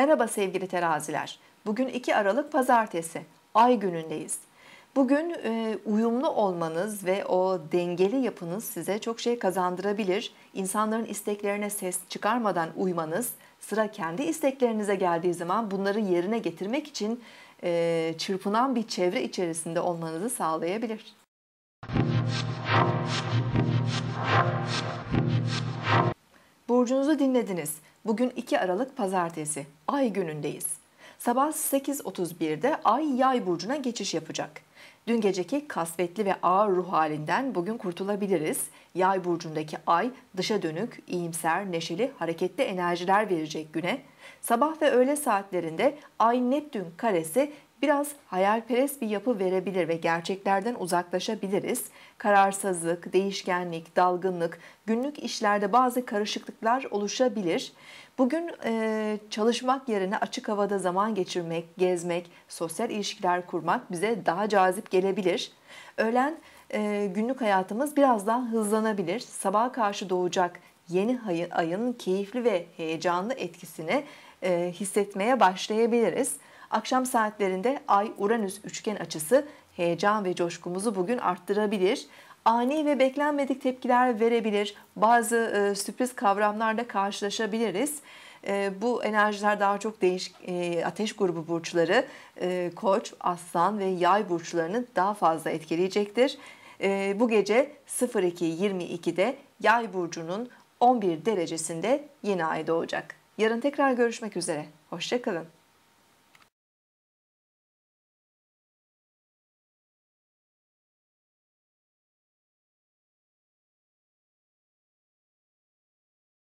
Merhaba sevgili teraziler. Bugün 2 Aralık Pazartesi. Ay günündeyiz. Bugün e, uyumlu olmanız ve o dengeli yapınız size çok şey kazandırabilir. İnsanların isteklerine ses çıkarmadan uymanız, sıra kendi isteklerinize geldiği zaman bunları yerine getirmek için e, çırpınan bir çevre içerisinde olmanızı sağlayabilir. Burcunuzu dinlediniz. Bugün 2 Aralık Pazartesi, ay günündeyiz. Sabah 8.31'de ay yay burcuna geçiş yapacak. Dün geceki kasvetli ve ağır ruh halinden bugün kurtulabiliriz. Yay burcundaki ay dışa dönük, iyimser, neşeli, hareketli enerjiler verecek güne. Sabah ve öğle saatlerinde ay Neptün karesi Biraz hayalperest bir yapı verebilir ve gerçeklerden uzaklaşabiliriz. Kararsızlık, değişkenlik, dalgınlık, günlük işlerde bazı karışıklıklar oluşabilir. Bugün e, çalışmak yerine açık havada zaman geçirmek, gezmek, sosyal ilişkiler kurmak bize daha cazip gelebilir. Öğlen e, günlük hayatımız biraz daha hızlanabilir. Sabaha karşı doğacak yeni ayın keyifli ve heyecanlı etkisini e, hissetmeye başlayabiliriz. Akşam saatlerinde Ay-Uranüs üçgen açısı heyecan ve coşkumuzu bugün arttırabilir. Ani ve beklenmedik tepkiler verebilir. Bazı e, sürpriz kavramlarla karşılaşabiliriz. E, bu enerjiler daha çok değişik e, ateş grubu burçları, e, koç, aslan ve yay burçlarını daha fazla etkileyecektir. E, bu gece 02.22'de yay burcunun 11 derecesinde yeni ay doğacak. Yarın tekrar görüşmek üzere. Hoşçakalın.